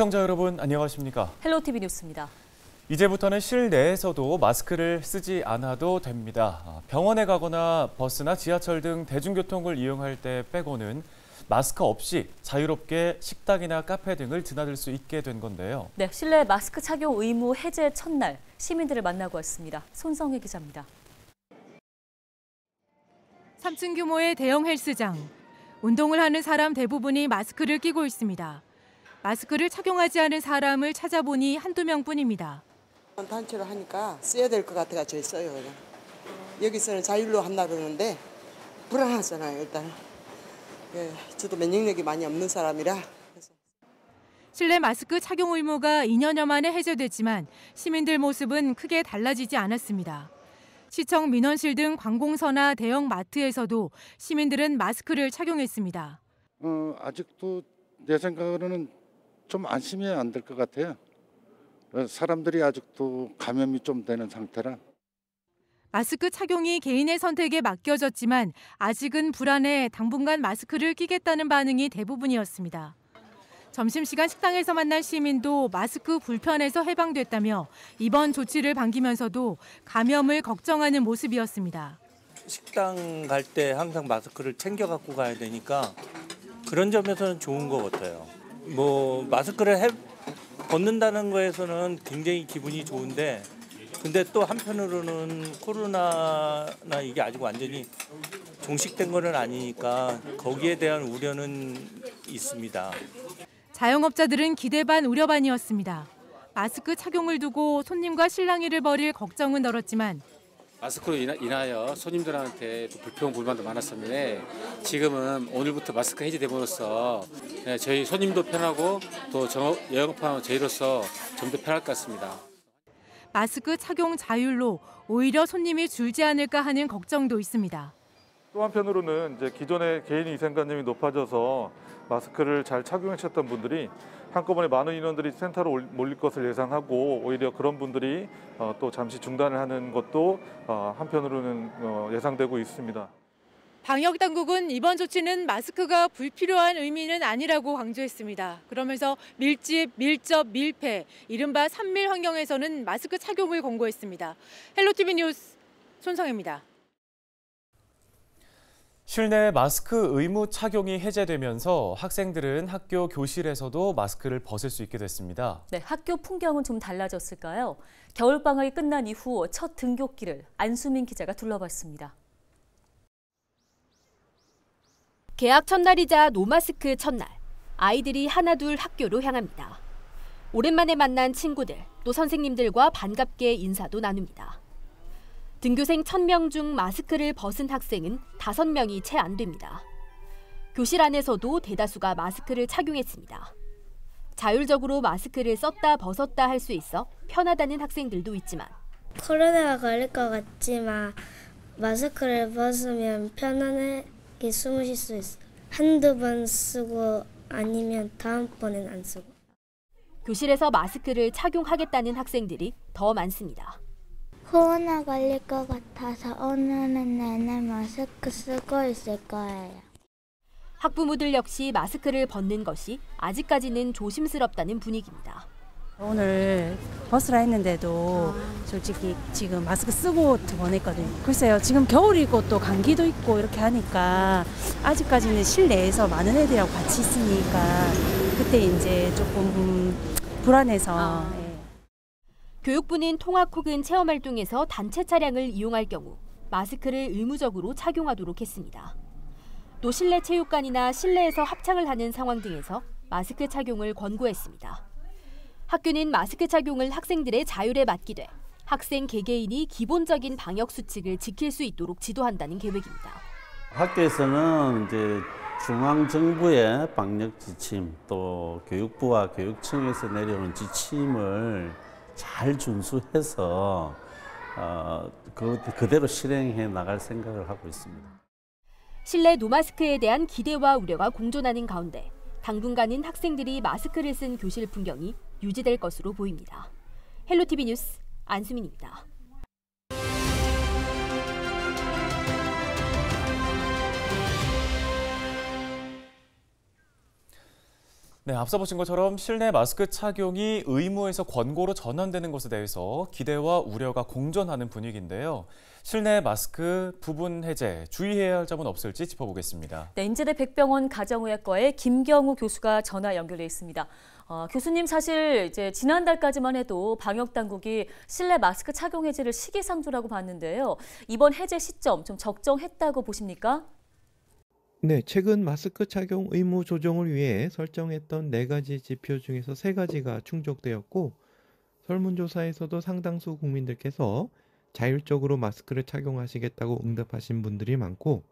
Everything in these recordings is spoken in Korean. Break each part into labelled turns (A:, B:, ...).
A: 시청자 여러분 안녕하십니까?
B: 헬로티비 뉴스입니다.
A: 이제부터는 실내에서도 마스크를 쓰지 않아도 됩니다. 아, 병원에 가거나 버스나 지하철 등 대중교통을 이용할 때 빼고는 마스크 없이 자유롭게 식당이나 카페 등을 드나들 수 있게 된 건데요.
B: 네, 실내 마스크 착용 의무 해제 첫날 시민들을 만나고 왔습니다. 손성혜 기자입니다. 3층 규모의 대형 헬스장.
C: 운동을 하는 사람 대부분이 마스크를 끼고 있습니다. 마스크를 착용하지 않은 사람을 찾아보니 한두 명뿐입니다.
D: 단체로 하니까 써야 될것 같아가지고 써요. 그냥. 여기서는 자율로 한다 그러는데 불안하잖아요. 일단 예, 저도 면역력이 많이 없는 사람이라. 그래서.
C: 실내 마스크 착용 의무가 2년여 만에 해제됐지만 시민들 모습은 크게 달라지지 않았습니다. 시청 민원실 등 관공서나 대형 마트에서도 시민들은 마스크를 착용했습니다.
E: 어, 아직도 내 생각으로는 좀 안심해야 안될 것 같아요. 사람들이 아직도 감염이 좀 되는 상태라.
C: 마스크 착용이 개인의 선택에 맡겨졌지만 아직은 불안해 당분간 마스크를 끼겠다는 반응이 대부분이었습니다. 점심시간 식당에서 만난 시민도 마스크 불편에서 해방됐다며 이번 조치를 반기면서도 감염을 걱정하는 모습이었습니다. 식당
E: 갈 때 항상 마스크를 챙겨 갖고 가야 되니까 그런 점에서는 좋은 것 같아요. 뭐 마스크를 해 벗는다는 거에서는 굉장히 기분이 좋은데 근데 또 한편으로는 코로나나 이게 아직 완전히 종식된 거는 아니니까 거기에 대한 우려는 있습니다.
C: 자영업자들은 기대 반 우려 반이었습니다. 마스크 착용을 두고 손님과 실랑이를 벌일 걱정은 덜었지만
A: 마스크로 인하여 손님들한테 불평 불만도 많았었는데 지금은 오늘부터 마스크 해제됨으로써 네, 저희 손님도 편하고 또 영업하는 저희로서 좀 더 편할 것 같습니다.
C: 마스크 착용 자율로 오히려 손님이 줄지 않을까 하는 걱정도 있습니다.
A: 또 한편으로는 이제 기존의 개인 위생관념이 높아져서 마스크를 잘 착용하셨던 분들이 한꺼번에 많은 인원들이 센터로 몰릴 것을 예상하고 오히려 그런 분들이 어, 또 잠시 중단을 하는 것도 어, 한편으로는 어, 예상되고 있습니다.
C: 방역 당국은 이번 조치는 마스크가 불필요한 의미는 아니라고 강조했습니다. 그러면서 밀집, 밀접, 밀폐, 이른바 산밀 환경에서는 마스크 착용을 권고했습니다. 헬로티비 뉴스 손성입니다.
A: 실내 마스크 의무 착용이 해제되면서 학생들은 학교 교실에서도 마스크를 벗을 수 있게 됐습니다.
B: 네, 학교 풍경은 좀 달라졌을까요? 겨울방학이 끝난 이후 첫 등교길을 안수민 기자가 둘러봤습니다.
D: 개학 첫날이자 노마스크 첫날, 아이들이 하나둘 학교로 향합니다. 오랜만에 만난 친구들, 또 선생님들과 반갑게 인사도 나눕니다. 등교생 1000명 중 마스크를 벗은 학생은 5명이 채 안 됩니다. 교실 안에서도 대다수가 마스크를 착용했습니다. 자율적으로 마스크를 썼다 벗었다 할 수 있어 편하다는 학생들도 있지만
B: 코로나가 걸릴 것 같지만 마스크를 벗으면 편안하게 숨을 쉴 수 있어. 한두 번 쓰고 아니면 다음번엔 안 쓰고.
D: 교실에서 마스크를 착용하겠다는 학생들이 더 많습니다.
B: 코로나
E: 걸릴 것 같아서 오늘은 내내 마스크 쓰고 있을 거예요.
D: 학부모들 역시 마스크를 벗는 것이 아직까지는 조심스럽다는 분위기입니다.
B: 오늘 버스라 했는데도 솔직히 지금 마스크 쓰고 두번거든요 글쎄요, 지금 겨울이고 또 감기도 있고 이렇게 하니까 아직까지는 실내에서 많은 애들하고 같이 있으니까 그때 이제 조금
D: 불안해서 아, 네. 교육부는 통학 혹은 체험 활동에서 단체 차량을 이용할 경우 마스크를 의무적으로 착용하도록 했습니다. 또 실내 체육관이나 실내에서 합창을 하는 상황 등에서 마스크 착용을 권고했습니다. 학교는 마스크 착용을 학생들의 자율에 맡기되 학생 개개인이 기본적인 방역 수칙을 지킬 수 있도록 지도한다는 계획입니다.
E: 학교에서는 이제 중앙 정부의 방역 지침 또 교육부와 교육청에서 내려오는 지침을 잘 준수해서 어, 그, 그대로 실행해 나갈 생각을 하고 있습니다.
D: 실내 노마스크에 대한 기대와 우려가 공존하는 가운데 당분간은 학생들이 마스크를 쓴 교실 풍경이 유지될 것으로 보입니다. 헬로티비 뉴스 안수민입니다.
A: 네, 앞서 보신 것처럼 실내 마스크 착용이 의무에서 권고로 전환되는 것에 대해서 기대와 우려가 공존하는 분위기인데요. 실내 마스크 부분 해제, 주의해야 할 점은 없을지 짚어보겠습니다.
B: 네, 인제대 백병원 가정의학과의 김경우 교수가 전화 연결돼 있습니다. 어, 교수님 사실 이제 지난달까지만 해도 방역 당국이 실내 마스크 착용 해제를 시기상조라고 봤는데요. 이번 해제 시점 좀 적정했다고 보십니까?
E: 네, 최근 마스크 착용 의무 조정을 위해 설정했던 네 가지 지표 중에서 세 가지가 충족되었고, 설문조사에서도 상당수 국민들께서 자율적으로 마스크를 착용하시겠다고 응답하신 분들이 많고,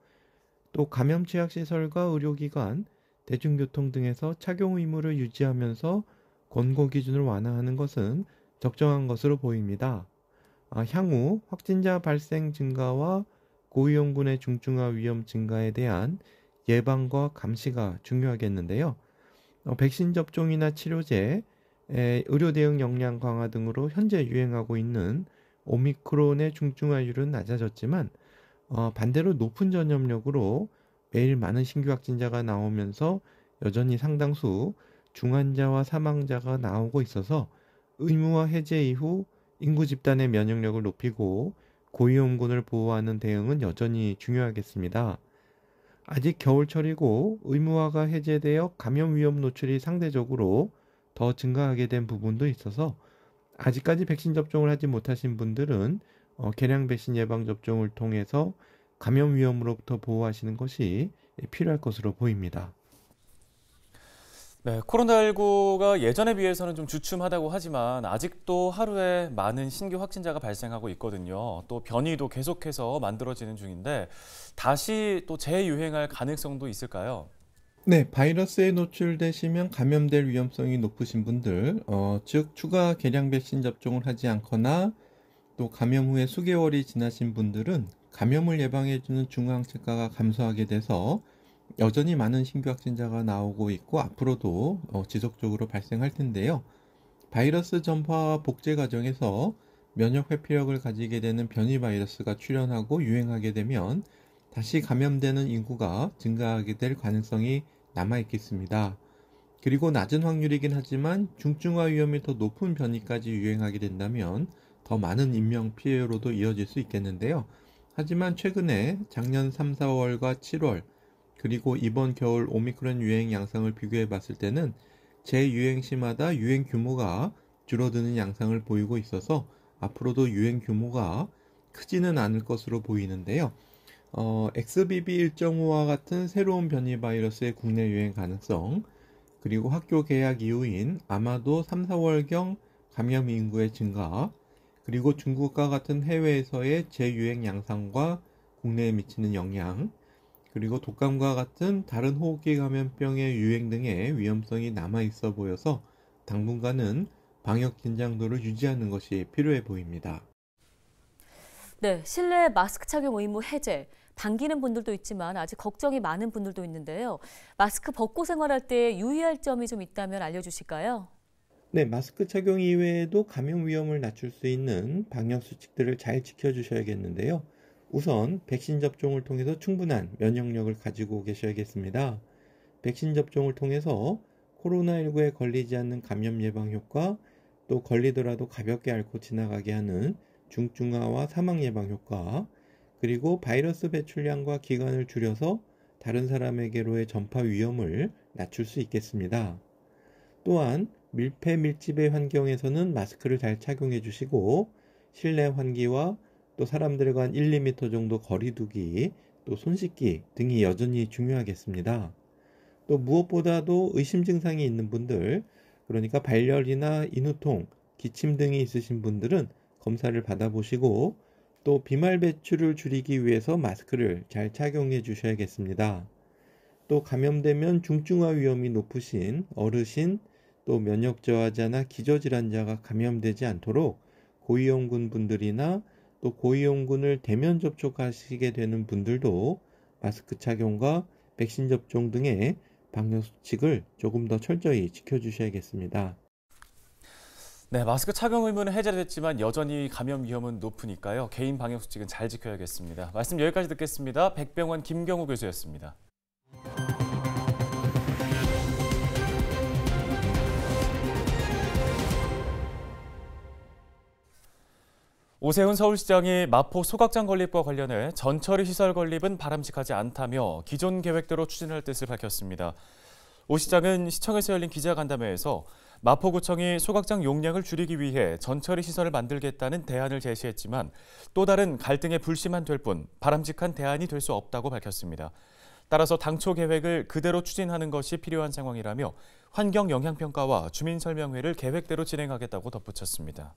E: 또 감염취약시설과 의료기관, 대중교통 등에서 착용 의무를 유지하면서 권고 기준을 완화하는 것은 적정한 것으로 보입니다. 아, 향후 확진자 발생 증가와 고위험군의 중증화 위험 증가에 대한 예방과 감시가 중요하겠는데요. 어, 백신 접종이나 치료제, 에, 의료 대응 역량 강화 등으로 현재 유행하고 있는 오미크론의 중증화율은 낮아졌지만 어, 반대로 높은 전염력으로 매일 많은 신규 확진자가 나오면서 여전히 상당수 중환자와 사망자가 나오고 있어서 의무화 해제 이후 인구 집단의 면역력을 높이고 고위험군을 보호하는 대응은 여전히 중요하겠습니다. 아직 겨울철이고 의무화가 해제되어 감염 위험 노출이 상대적으로 더 증가하게 된 부분도 있어서 아직까지 백신 접종을 하지 못하신 분들은 어, 개량 백신 예방 접종을 통해서 감염 위험으로부터 보호하시는 것이 필요할 것으로 보입니다.
A: 네, 코로나19가 예전에 비해서는 좀 주춤하다고 하지만 아직도 하루에 많은 신규 확진자가 발생하고 있거든요. 또 변이도 계속해서 만들어지는 중인데 다시 또 재유행할 가능성도 있을까요?
E: 네, 바이러스에 노출되시면 감염될 위험성이 높으신 분들, 어, 즉 추가 계량 백신 접종을 하지 않거나 또 감염 후에 수개월이 지나신 분들은 감염을 예방해주는 중앙체가가 감소하게 돼서 여전히 많은 신규 확진자가 나오고 있고 앞으로도 어, 지속적으로 발생할 텐데요. 바이러스 전파와 복제 과정에서 면역 회피력을 가지게 되는 변이 바이러스가 출현하고 유행하게 되면 다시 감염되는 인구가 증가하게 될 가능성이 남아 있겠습니다. 그리고 낮은 확률이긴 하지만 중증화 위험이 더 높은 변이까지 유행하게 된다면 더 많은 인명 피해로도 이어질 수 있겠는데요. 하지만 최근에 작년 3, 4월과 7월 그리고 이번 겨울 오미크론 유행 양상을 비교해 봤을 때는 재유행 시마다 유행 규모가 줄어드는 양상을 보이고 있어서 앞으로도 유행 규모가 크지는 않을 것으로 보이는데요. 어, XBB1.5와 같은 새로운 변이 바이러스의 국내 유행 가능성, 그리고 학교 개학 이후인 아마도 3, 4월경 감염 인구의 증가, 그리고 중국과 같은 해외에서의 재유행 양상과 국내에 미치는 영향, 그리고 독감과 같은 다른 호흡기 감염병의 유행 등의 위험성이 남아 있어 보여서 당분간은 방역 긴장도를 유지하는 것이 필요해 보입니다.
B: 네, 실내 마스크 착용 의무 해제. 당기는 분들도 있지만 아직 걱정이 많은 분들도 있는데요. 마스크 벗고 생활할 때 유의할 점이 좀 있다면 알려주실까요?
E: 네, 마스크 착용 이외에도 감염 위험을 낮출 수 있는 방역 수칙들을 잘 지켜주셔야겠는데요. 우선 백신 접종을 통해서 충분한 면역력을 가지고 계셔야겠습니다. 백신 접종을 통해서 코로나19에 걸리지 않는 감염 예방 효과, 또 걸리더라도 가볍게 앓고 지나가게 하는 중증화와 사망 예방 효과, 그리고 바이러스 배출량과 기간을 줄여서 다른 사람에게로의 전파 위험을 낮출 수 있겠습니다. 또한 밀폐 밀집의 환경에서는 마스크를 잘 착용해 주시고 실내 환기와 또 사람들 과간 1, 2미터 정도 거리두기, 또 손 씻기 등이 여전히 중요하겠습니다. 또 무엇보다도 의심 증상이 있는 분들, 그러니까 발열이나 인후통, 기침 등이 있으신 분들은 검사를 받아보시고 또 비말 배출을 줄이기 위해서 마스크를 잘 착용해 주셔야겠습니다. 또 감염되면 중증화 위험이 높으신 어르신, 또 면역 저하자나 기저질환자가 감염되지 않도록 고위험군 분들이나 또 고위험군을 대면 접촉하시게 되는 분들도 마스크 착용과 백신 접종 등의 방역 수칙을 조금 더 철저히 지켜주셔야겠습니다.
A: 네, 마스크 착용 의무는 해제됐지만 여전히 감염 위험은 높으니까요. 개인 방역 수칙은 잘 지켜야겠습니다. 말씀 여기까지 듣겠습니다. 백병원 김경호 교수였습니다. 오세훈 서울시장이 마포 소각장 건립과 관련해 전처리 시설 건립은 바람직하지 않다며 기존 계획대로 추진할 뜻을 밝혔습니다. 오 시장은 시청에서 열린 기자간담회에서 마포구청이 소각장 용량을 줄이기 위해 전처리 시설을 만들겠다는 대안을 제시했지만 또 다른 갈등에 불씨만 될 뿐 바람직한 대안이 될 수 없다고 밝혔습니다. 따라서 당초 계획을 그대로 추진하는 것이 필요한 상황이라며 환경영향평가와 주민설명회를 계획대로 진행하겠다고 덧붙였습니다.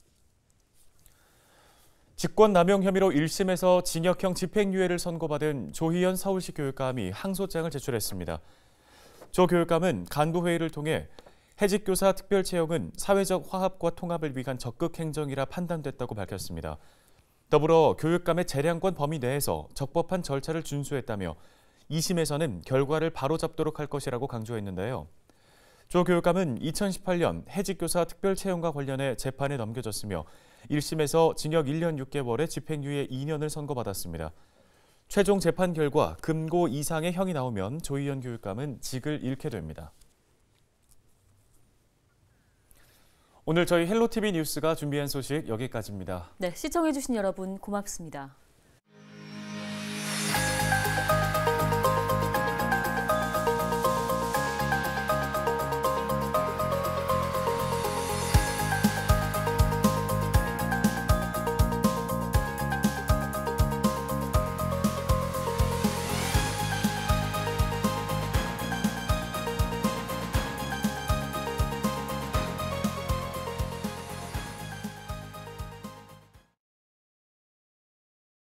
A: 직권남용 혐의로 1심에서 징역형 집행유예를 선고받은 조희연 서울시 교육감이 항소장을 제출했습니다. 조 교육감은 간부회의를 통해 해직교사 특별 채용은 사회적 화합과 통합을 위한 적극 행정이라 판단됐다고 밝혔습니다. 더불어 교육감의 재량권 범위 내에서 적법한 절차를 준수했다며 2심에서는 결과를 바로잡도록 할 것이라고 강조했는데요. 조 교육감은 2018년 해직교사 특별 채용과 관련해 재판에 넘겨졌으며 1심에서 징역 1년 6개월에 집행유예 2년을 선고받았습니다. 최종 재판 결과 금고 이상의 형이 나오면 조희연 교육감은 직을 잃게 됩니다. 오늘 저희 헬로티비 뉴스가 준비한 소식 여기까지입니다.
B: 네, 시청해주신 여러분 고맙습니다.